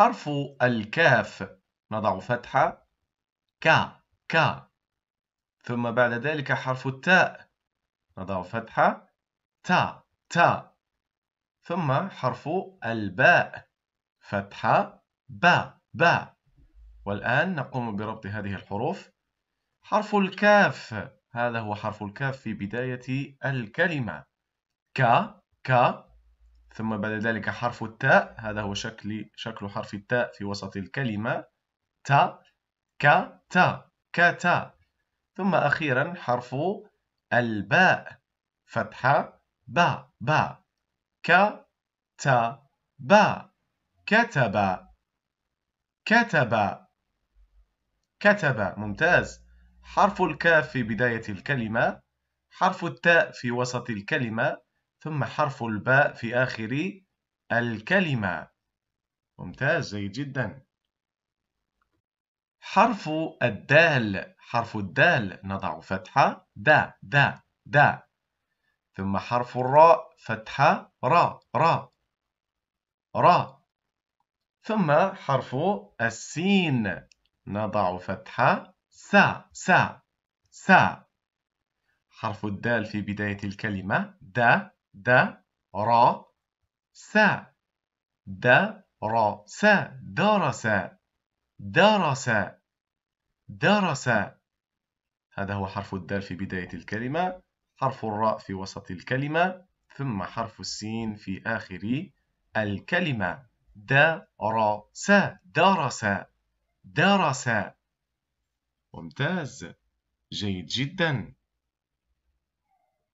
حرف الكاف نضع فتحة كا كا ثم بعد ذلك حرف التاء نضع فتحة تا تا ثم حرف الباء فتحة با با والآن نقوم بربط هذه الحروف حرف الكاف هذا هو حرف الكاف في بداية الكلمة ك ك ثم بعد ذلك حرف التاء هذا هو شكل شكل حرف التاء في وسط الكلمة تا كا تا كاتا ثم أخيرا حرف الباء فتحة با با كا تا با كتب كتب كتب ممتاز حرف الكاف في بداية الكلمة حرف التاء في وسط الكلمة ثم حرف الباء في آخر الكلمة ممتاز جيد جدا حرف الدال حرف الدال نضع فتحة دا دا دا ثم حرف الراء فتحة را را را ثم حرف السين نضع فتحة سا سا سا حرف الدال في بداية الكلمة دا را س درس درس درس هذا هو حرف الدال في بداية الكلمة حرف الراء في وسط الكلمة ثم حرف السين في آخر الكلمة درس درس درس ممتاز جيد جدا